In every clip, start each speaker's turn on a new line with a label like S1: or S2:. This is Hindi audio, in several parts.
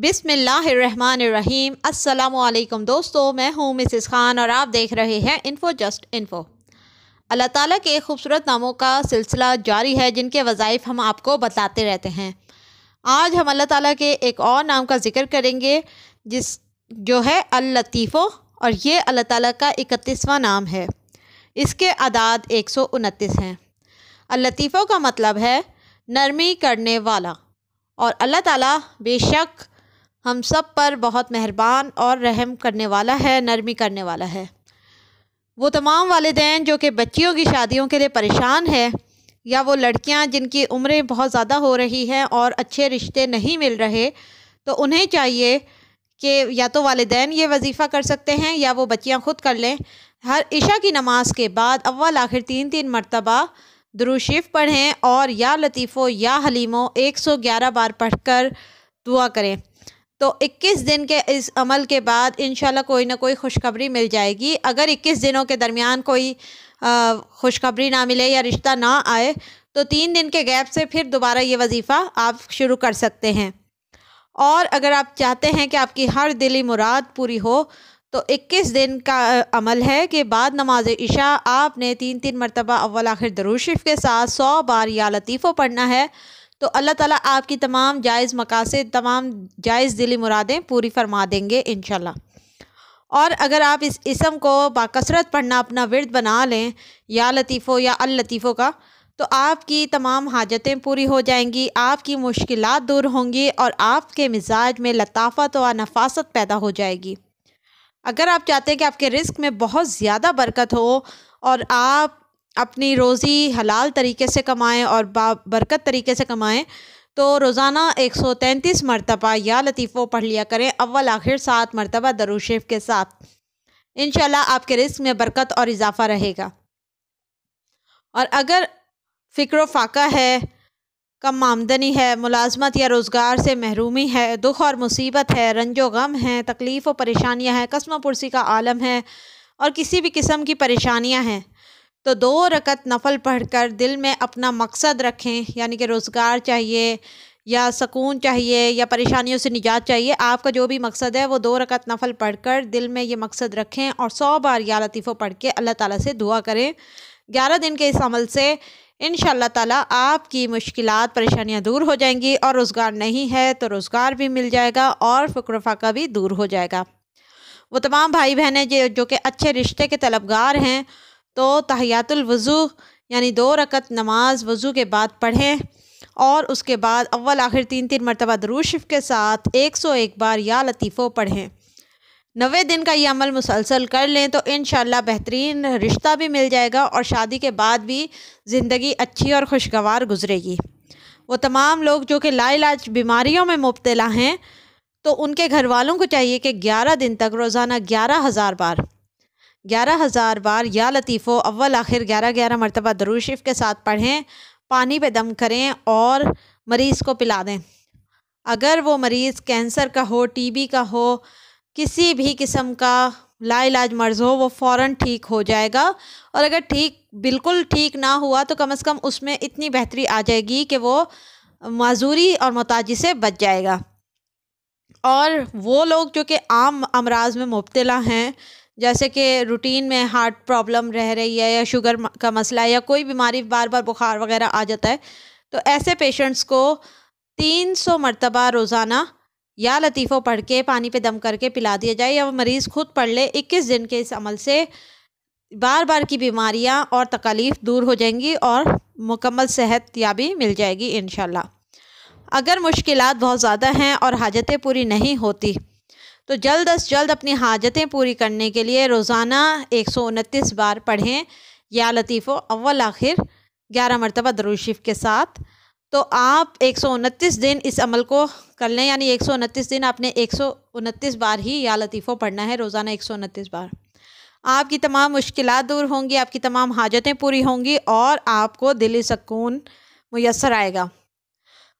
S1: बिसमीम अल्लाम दोस्तों मैं हूं मिसिस ख़ान और आप देख रहे हैं इन्फो जस्ट इन्फो अल्लाह ताला के खूबसूरत नामों का सिलसिला जारी है जिनके वज़ाइफ़ हम आपको बताते रहते हैं आज हम अल्लाह ताला के एक और नाम का ज़िक्र करेंगे जिस जो है अल्लतीफ़ो और ये अल्लाह ताला का इकतीसवा नाम है इसके अदाद एक सौ उनतीस हैं अल्लतीफ़ों का मतलब है नरमी करने वाला और अल्लाह ताला बेशक हम सब पर बहुत मेहरबान और रहम करने वाला है नरमी करने वाला है वो तमाम वालदेन जो कि बच्चियों की शादियों के लिए परेशान है या वो लड़कियां जिनकी उम्रें बहुत ज़्यादा हो रही हैं और अच्छे रिश्ते नहीं मिल रहे तो उन्हें चाहिए कि या तो वालदेन ये वजीफ़ा कर सकते हैं या वो बच्चियां ख़ुद कर लें हर इशा की नमाज के बाद अव्वल आखिर तीन तीन मरतबा दुरुशिफ़ पढ़ें और या लतीफ़ो या हलीमो एक सौ ग्यारह बार पढ़ कर दुआ करें तो 21 दिन के इस अमल के बाद इन कोई ना कोई खुशखबरी मिल जाएगी अगर 21 दिनों के दरमियान कोई खुशखबरी ना मिले या रिश्ता ना आए तो तीन दिन के गैप से फिर दोबारा ये वजीफ़ा आप शुरू कर सकते हैं और अगर आप चाहते हैं कि आपकी हर दिली मुराद पूरी हो तो 21 दिन का अमल है कि बाद नमाज इशा आपने तीन तीन मरतबा अव्वल आखिर दरूशिफ़ के साथ सौ बार या लतीफ़ों पढ़ना है तो अल्लाह ताला आपकी तमाम जायज़ मकासद तमाम जायज़ दिली मुरादें पूरी फरमा देंगे इन और अगर आप इस इसम को बाकसरत पढ़ना अपना विरद बना लें या लतीफ़ो या अल लतीफ़ो का तो आपकी तमाम हाजतें पूरी हो जाएंगी आपकी मुश्किल दूर होंगी और आपके मिजाज में लताफ़त व नफासत पैदा हो जाएगी अगर आप चाहते हैं कि आपके रिस्क में बहुत ज़्यादा बरकत हो और आप अपनी रोज़ी हलाल तरीके से कमाएं और बरकत तरीके से कमाएं तो रोज़ाना एक सौ तैंतीस मरतबा या लतीफ़ों पढ़ लिया करें अव्वल आखिर सात मरतबा दरुशेफ़ के साथ इन आपके रिस्क में बरकत और इजाफ़ा रहेगा और अगर फ़िक्र फाका है कम आमदनी है मुलाजमत या रोज़गार से महरूमी है दुख और मुसीबत है रंजो गम है तकलीफ़ व परेशानियाँ हैं कस्म पुरसी का आलम है और किसी भी किस्म की परेशानियाँ हैं तो दो रकत नफल पढ़कर दिल में अपना मकसद रखें यानी कि रोज़गार चाहिए या सुकून चाहिए या परेशानियों से निजात चाहिए आपका जो भी मकसद है वो दो रकत नफल पढ़कर दिल में ये मकसद रखें और सौ बार या लतीफ़ों पढ़ के अल्लाह ताला से दुआ करें ग्यारह दिन के इस अमल से इन ताला आपकी मुश्किल परेशानियाँ दूर हो जाएंगी और रोज़गार नहीं है तो रोज़गार भी मिल जाएगा और फ़िक्र फ़ाका भी दूर हो जाएगा वो तमाम भाई बहनें जो जो कि अच्छे रिश्ते के तलबगार हैं तो तहयातुलवज़ू यानी दो रकत नमाज वज़ू के बाद पढ़ें और उसके बाद अव्वल आखिर तीन तीन मरतबा दरूशिफ के साथ एक सौ एक बार या लतीफ़ो पढ़ें नवे दिन का यह अमल मुसलसल कर लें तो इन बेहतरीन रिश्ता भी मिल जाएगा और शादी के बाद भी ज़िंदगी अच्छी और खुशगवार गुजरेगी वो तमाम लोग जो कि लाइलाज बीमारियों में मुबतला हैं तो उनके घर वालों को चाहिए कि ग्यारह दिन तक रोज़ाना ग्यारह हज़ार बार ग्यारह हज़ार बार या लतीफ़ो अव्वल आखिर ग्यारह ग्यारह मरतबा दरूशिफ के साथ पढ़ें पानी पे दम करें और मरीज़ को पिला दें अगर वो मरीज़ कैंसर का हो टीबी का हो किसी भी किस्म का लाइलाज मर्ज़ हो वो फ़ौर ठीक हो जाएगा और अगर ठीक बिल्कुल ठीक ना हुआ तो कम अज़ कम उसमें इतनी बेहतरी आ जाएगी कि वो माजूरी और मोताजी से बच जाएगा और वो लोग जो कि आम अमराज में मुबतला हैं जैसे कि रूटीन में हार्ट प्रॉब्लम रह रही है या शुगर का मसला है या कोई बीमारी बार बार बुखार वगैरह आ जाता है तो ऐसे पेशेंट्स को तीन सौ मरतबा रोज़ाना या लतीफ़ों पढ़ के पानी पे दम करके पिला दिया जाए या मरीज़ खुद पढ़ ले इक्कीस दिन के इस अमल से बार बार की बीमारियां और तकलीफ़ दूर हो जाएंगी और मुकम्मल सेहत याबी मिल जाएगी इन अगर मुश्किल बहुत ज़्यादा हैं और हाजतें पूरी नहीं होती तो जल्द अज जल्द अपनी हाजतें पूरी करने के लिए रोज़ाना एक सौ उनतीस बार पढ़ें या लतीफ़ो अव्वल आखिर ग्यारह मरतबा दरुशफ़ के साथ तो आप एक सौ उनतीस दिन इस अमल को कर लें यानी एक सौ उनतीस दिन आपने एक सौ उनतीस बार ही या लतीफ़ो पढ़ना है रोज़ाना एक सौ उनतीस बार आपकी तमाम मुश्किल दूर होंगी आपकी तमाम हाजतें पूरी होंगी और आपको दिली सकून मैसर आएगा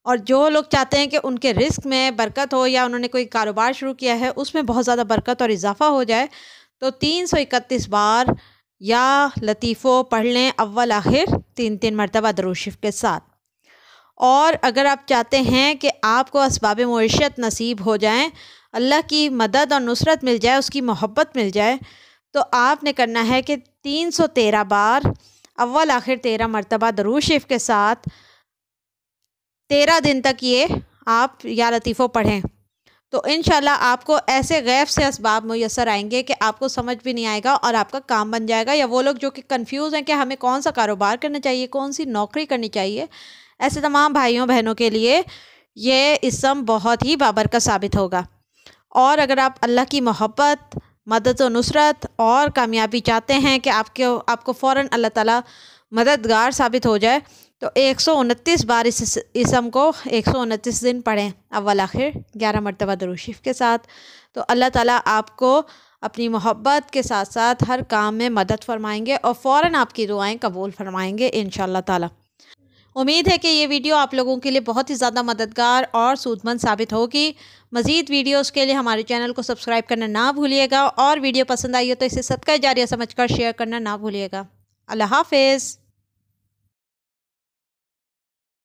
S1: और जो लोग चाहते हैं कि उनके रिस्क में बरकत हो या उन्होंने कोई कारोबार शुरू किया है उसमें बहुत ज़्यादा बरकत और इजाफा हो जाए तो तीन सौ इकतीस बार या लतीफ़ो पढ़ लें अव्वल आखिर तीन तीन मरतबा दरूशिफ के साथ और अगर आप चाहते हैं कि आपको इसबाब मीशत नसीब हो जाए अल्लाह की मदद और नुसरत मिल जाए उसकी मोहब्बत मिल जाए तो आपने करना है कि तीन सौ तेरह बार अव्वल आखिर तेरह मरतबा दरूशिफ के साथ तेरह दिन तक ये आप या लतीफ़ों पढ़ें तो इन आपको ऐसे गैब से इसबाब मैसर आएंगे कि आपको समझ भी नहीं आएगा और आपका काम बन जाएगा या वो लोग जो कि कंफ्यूज हैं कि हमें कौन सा कारोबार करना चाहिए कौन सी नौकरी करनी चाहिए ऐसे तमाम भाइयों बहनों के लिए ये इसम बहुत ही का साबित होगा और अगर आप अल्लाह की मोहब्बत मदद व नुसरत और कामयाबी चाहते हैं कि आपके आपको फ़ौर अल्लाह ताली मददगार साबित हो जाए तो एक सौ उनतीस बार इस इसम को एक सौ उनतीस दिन पढ़ें अव्वल आखिर ग्यारह मरतबा दरुशीफ के साथ तो अल्लाह ताला आपको अपनी मोहब्बत के साथ साथ हर काम में मदद फरमाएंगे और फ़ौर आपकी दुआएं कबूल फरमाएंगे इन ताला उम्मीद है कि ये वीडियो आप लोगों के लिए बहुत ही ज़्यादा मददगार और सूदमंद साबित होगी मज़ीद वीडियोज़ के लिए हमारे चैनल को सब्सक्राइब करना ना भूलिएगा और वीडियो पसंद आई हो तो इसे सदका जारिया समझ कर शेयर करना ना भूलिएगा अल्लाह हाफिज़